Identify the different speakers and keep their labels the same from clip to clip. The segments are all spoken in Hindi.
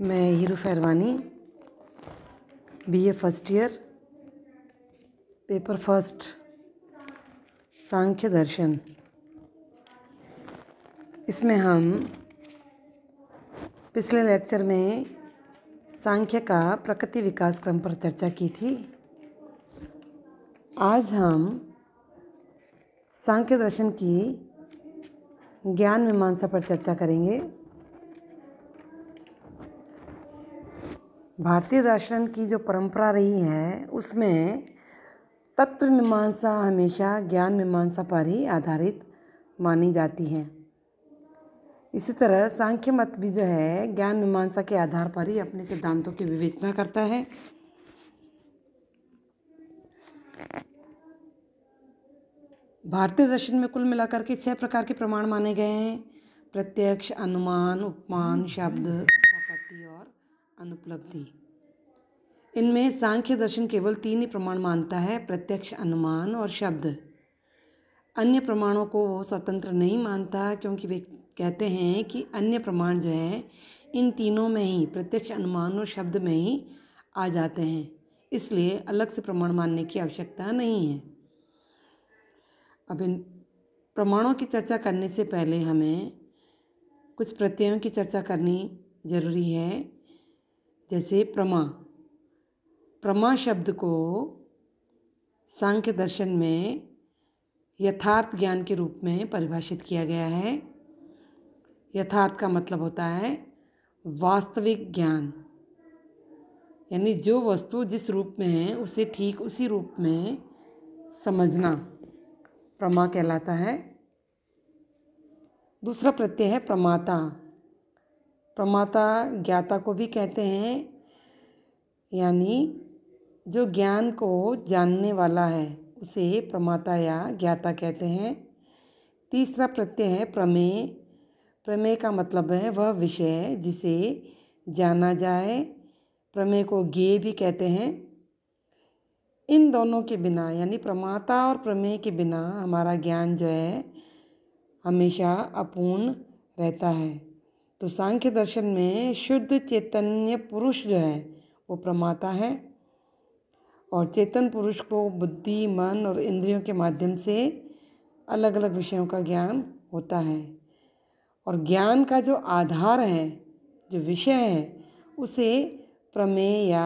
Speaker 1: मैं हीरो फैरवानी BA first year paper first Sankhya Darshan इसमें हम पिछले लेक्चर में सांख्य का प्रकृति विकास क्रम पर चर्चा की थी आज हम सांख्य दर्शन की ज्ञान मीमांसा पर चर्चा करेंगे भारतीय दर्शन की जो परंपरा रही है उसमें तत्व मीमांसा हमेशा ज्ञान मीमांसा पर ही आधारित मानी जाती है इसी तरह सांख्य मत भी जो है ज्ञान मीमांसा के आधार पर ही अपने सिद्धांतों की विवेचना करता है भारतीय दर्शन में कुल मिलाकर के छह प्रकार के प्रमाण माने गए हैं प्रत्यक्ष अनुमान उपमान शब्द और अनुपलब्धि इनमें सांख्य दर्शन केवल तीन ही प्रमाण मानता है प्रत्यक्ष अनुमान और शब्द अन्य प्रमाणों को वो स्वतंत्र नहीं मानता क्योंकि वे कहते हैं कि अन्य प्रमाण जो है इन तीनों में ही प्रत्यक्ष अनुमान और शब्द में ही आ जाते हैं इसलिए अलग से प्रमाण मानने की आवश्यकता नहीं है अब इन प्रमाणों की चर्चा करने से पहले हमें कुछ प्रत्ययों की चर्चा करनी ज़रूरी है जैसे प्रमा प्रमा शब्द को सांख्य दर्शन में यथार्थ ज्ञान के रूप में परिभाषित किया गया है यथार्थ का मतलब होता है वास्तविक ज्ञान यानी जो वस्तु जिस रूप में है उसे ठीक उसी रूप में समझना प्रमा कहलाता है दूसरा प्रत्यय है प्रमाता प्रमाता ज्ञाता को भी कहते हैं यानी जो ज्ञान को जानने वाला है उसे प्रमाता या ज्ञाता कहते हैं तीसरा प्रत्यय है प्रमेय प्रमेय का मतलब है वह विषय जिसे जाना जाए प्रमेय को ज्ञे भी कहते हैं इन दोनों के बिना यानी प्रमाता और प्रमेय के बिना हमारा ज्ञान जो है हमेशा अपूर्ण रहता है तो सांख्य दर्शन में शुद्ध चैतन्य पुरुष जो है वो प्रमाता है और चेतन पुरुष को बुद्धि मन और इंद्रियों के माध्यम से अलग अलग विषयों का ज्ञान होता है और ज्ञान का जो आधार है जो विषय है उसे प्रमेय या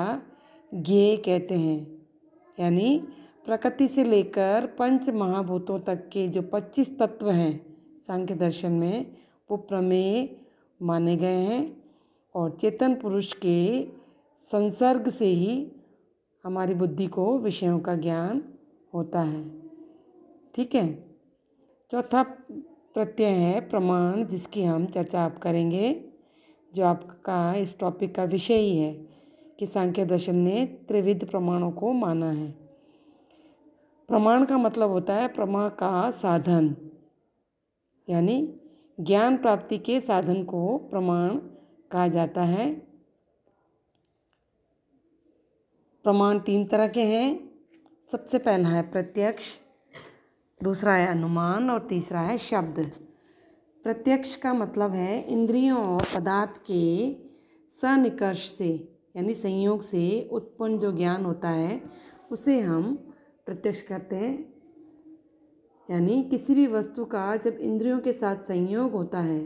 Speaker 1: ज्ञे कहते हैं यानी प्रकृति से लेकर पंच महाभूतों तक के जो पच्चीस तत्व हैं सांख्य दर्शन में वो प्रमेय माने गए हैं और चेतन पुरुष के संसर्ग से ही हमारी बुद्धि को विषयों का ज्ञान होता है ठीक है चौथा प्रत्यय है प्रमाण जिसकी हम चर्चा आप करेंगे जो आपका इस टॉपिक का विषय ही है कि सांख्य दर्शन ने त्रिविध प्रमाणों को माना है प्रमाण का मतलब होता है प्रमा का साधन यानी ज्ञान प्राप्ति के साधन को प्रमाण कहा जाता है प्रमाण तीन तरह के हैं सबसे पहला है प्रत्यक्ष दूसरा है अनुमान और तीसरा है शब्द प्रत्यक्ष का मतलब है इंद्रियों और पदार्थ के सनिकर्ष से यानी संयोग से उत्पन्न जो ज्ञान होता है उसे हम प्रत्यक्ष करते हैं यानी किसी भी वस्तु का जब इंद्रियों के साथ संयोग होता है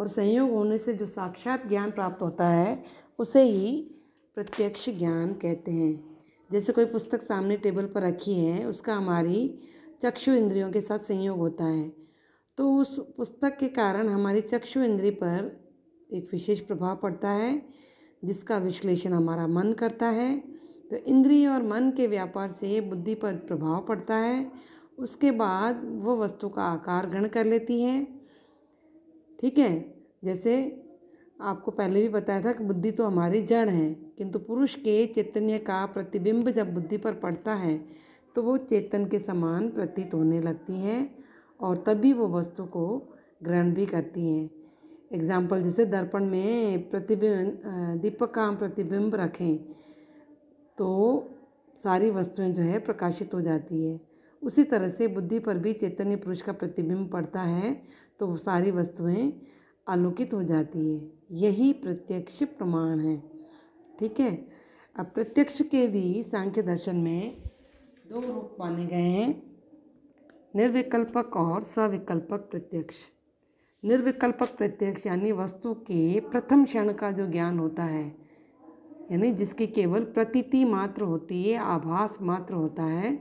Speaker 1: और संयोग होने से जो साक्षात ज्ञान प्राप्त होता है उसे ही प्रत्यक्ष ज्ञान कहते हैं जैसे कोई पुस्तक सामने टेबल पर रखी है उसका हमारी चक्षु इंद्रियों के साथ संयोग होता है तो उस पुस्तक के कारण हमारी चक्षु इंद्रिय पर एक विशेष प्रभाव पड़ता है जिसका विश्लेषण हमारा मन करता है तो इंद्रिय और मन के व्यापार से बुद्धि पर प्रभाव पड़ता है उसके बाद वो वस्तु का आकार ग्रहण कर लेती हैं ठीक है जैसे आपको पहले भी बताया था कि बुद्धि तो हमारी जड़ है किंतु पुरुष के चैतन्य का प्रतिबिंब जब बुद्धि पर पड़ता है तो वो चेतन के समान प्रतीत होने लगती हैं और तभी वो वस्तु को ग्रहण भी करती हैं एग्जाम्पल जैसे दर्पण में प्रतिबिंब दीपक का हम प्रतिबिंब रखें तो सारी वस्तुएं जो है प्रकाशित हो जाती है उसी तरह से बुद्धि पर भी चैतन्य पुरुष का प्रतिबिंब पड़ता है तो वो सारी वस्तुएं आलोकित हो जाती है यही प्रत्यक्ष प्रमाण है ठीक है अब प्रत्यक्ष के भी सांख्य दर्शन में दो रूप माने गए हैं निर्विकल्पक और सविकल्पक प्रत्यक्ष निर्विकल्पक प्रत्यक्ष यानी वस्तु के प्रथम क्षण का जो ज्ञान होता है यानी जिसकी केवल प्रतीति मात्र होती है आभास मात्र होता है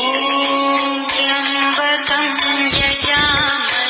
Speaker 2: यजामहे